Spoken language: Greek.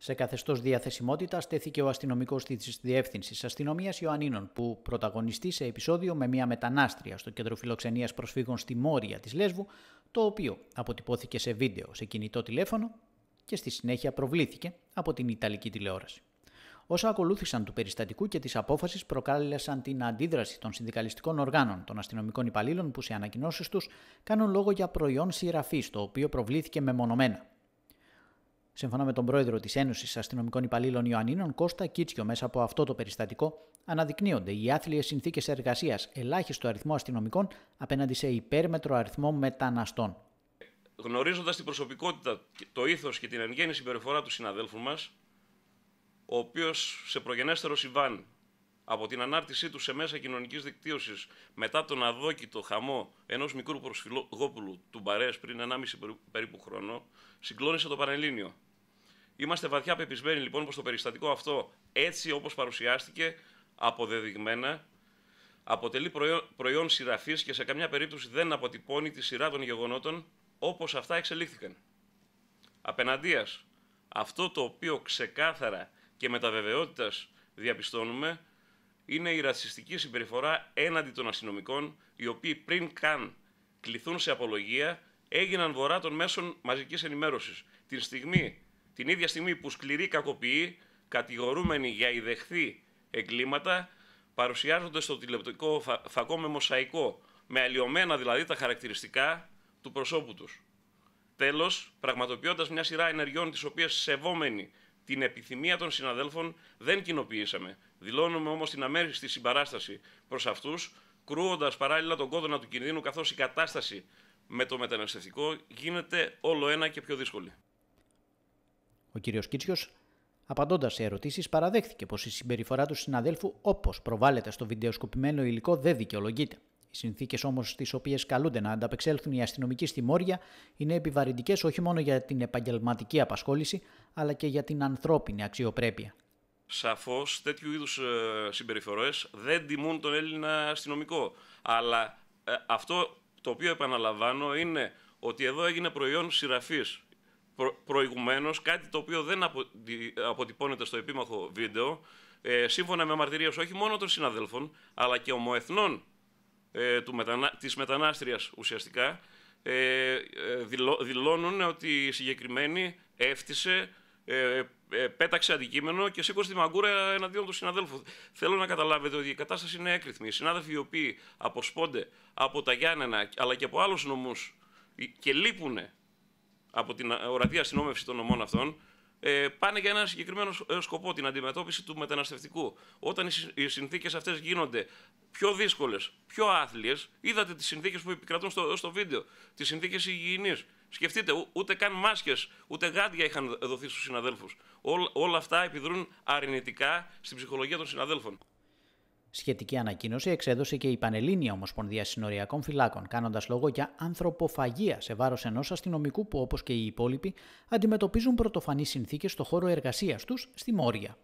Σε καθεστώς διαθεσιμότητας στέθηκε ο αστυνομικός της Διεύθυνσης Αστυνομίας Ιωαννίνων, που πρωταγωνιστεί σε επεισόδιο με μια μετανάστρια στο κέντρο φιλοξενίας προσφύγων στη Μόρια της Λέσβου, το οποίο αποτυπώθηκε σε βίντεο σε κινητό τηλέφωνο και στη συνέχεια προβλήθηκε από την Ιταλική τηλεόραση. Όσα ακολούθησαν του περιστατικού και της απόφασης προκάλεσαν την αντίδραση των συνδικαλιστικών οργάνων των αστυνομικών υπαλλήλων που σε ανακοινώσεις τους κάνουν λόγο για προϊόν σειραφής, το οποίο προβλήθηκε μεμονωμένα. Σύμφωνα με τον πρόεδρο της Ένωσης Αστυνομικών Υπαλλήλων Ιωαννίνων, Κώστα Κίτσιο, μέσα από αυτό το περιστατικό αναδεικνύονται οι άθλιες συνθήκες εργασίας, ελάχιστο αριθμό αστυνομικών απέναντι σε υπέρμετρο αριθμό μεταναστών. Γνωρίζοντας την προσωπικότητα, το ήθος και την εν συμπεριφορά του συναδέλφου μας, ο οποίος σε προγενέστερο συμβάν από την ανάρτησή του σε μέσα κοινωνικής δικτύωσης μετά τον αδόκητο χαμό ενός μικρού προσφυγόπουλου του Μπαρές πριν 1,5 περίπου χρόνο, συγκλώνησε το Πανελλήνιο. Είμαστε βαθιά πεπισμένοι λοιπόν πως το περιστατικό αυτό, έτσι όπως παρουσιάστηκε, αποδεδειγμένα, αποτελεί προϊόν, προϊόν και σε καμιά περίπτωση δεν αποτυπώνει τη σειρά των γεγονότων όπως αυτά εξελίχθηκαν. Απέναντίας, αυτό το οποίο ξεκάθαρα και με τα βεβαιότητας διαπιστώνουμε είναι η ρατσιστική συμπεριφορά έναντι των αστυνομικών, οι οποίοι πριν καν κληθούν σε απολογία, έγιναν βορρά των μέσων μαζικής ενημέρωσης, την στιγμή την ίδια στιγμή που σκληροί κακοποιοί, κατηγορούμενοι για ιδεχθή εγκλήματα, παρουσιάζονται στο τηλεοπτικό φακό με μοσαϊκό, με αλλοιωμένα δηλαδή τα χαρακτηριστικά του προσώπου τους. Τέλος, πραγματοποιώντας μια σειρά ενεργειών τις οποίες σεβόμενοι την επιθυμία των συναδέλφων δεν κοινοποιήσαμε. Δηλώνουμε όμως την αμέριστη συμπαράσταση προς αυτούς, κρούοντας παράλληλα τον κόδωνα του κινδύνου καθώς η κατάσταση με το μεταναστευτικό γίνεται όλο ένα και πιο δύσκολη. Ο κύριος Κίτσιος, απαντώντας σε ερωτήσεις, παραδέχθηκε πως η συμπεριφορά του συναδέλφου, όπως προβάλλεται στο βιντεοσκοπημένο υλικό, δεν δικαιολογείται. Οι συνθήκες όμως στι οποίες καλούνται να ανταπεξέλθουν οι αστυνομικοί στη Μόρια είναι επιβαρυντικές όχι μόνο για την επαγγελματική απασχόληση, αλλά και για την ανθρώπινη αξιοπρέπεια. Σαφώς τέτοιου είδους ε, συμπεριφορές δεν τιμούν τον Έλληνα αστυνομικό. Αλλά ε, αυτό το οποίο επαναλαμβάνω είναι ότι εδώ έγινε προϊόν σειραφής προ, προηγουμένως, κάτι το οποίο δεν απο, αποτυπώνεται στο επίμαχο βίντεο, ε, σύμφωνα με μαρτυρίες όχι μόνο των συναδέλφων, αλλά και ομοεθνών ε, του της μετανάστριας ουσιαστικά, ε, ε δηλώνουν ότι η συγκεκριμένη έφτισε, ε, ε, πέταξε αντικείμενο και σήκωσε τη μαγκούρα εναντίον του συναδέλφου. Θέλω να καταλάβετε ότι η κατάσταση είναι έκριθμη. Οι συνάδελφοι οι οποίοι αποσπώνται από τα Γιάννενα αλλά και από άλλους νομούς ε, και λείπουν από την ε, ορατή αστυνόμευση των νομών αυτών ε, πάνε για ένα συγκεκριμένο ε, σκοπό, την αντιμετώπιση του μεταναστευτικού. Όταν οι συνθήκες αυτές γίνονται πιο δύσκολες, πιο άθλιες, είδατε τις συνθήκες που επικρατούν στο, στο βίντεο, τις συνθήκες υγιεινής. Σκεφτείτε, ούτε καν μάσκες, ούτε γάντια είχαν δοθεί στους συναδέλφους. Όλα αυτά επιδρούν αρνητικά στην ψυχολογία των συναδέλφων. Σχετική ανακοίνωση εξέδωσε και η Πανελλήνια Ομοσπονδία Συνοριακών Φυλάκων, κάνοντας λόγο για ανθρωποφαγία σε βάρος ενός αστυνομικού που, όπως και οι υπόλοιποι, αντιμετωπίζουν πρωτοφανείς συνθήκες στο χώρο εργασίας τους στη Μόρια.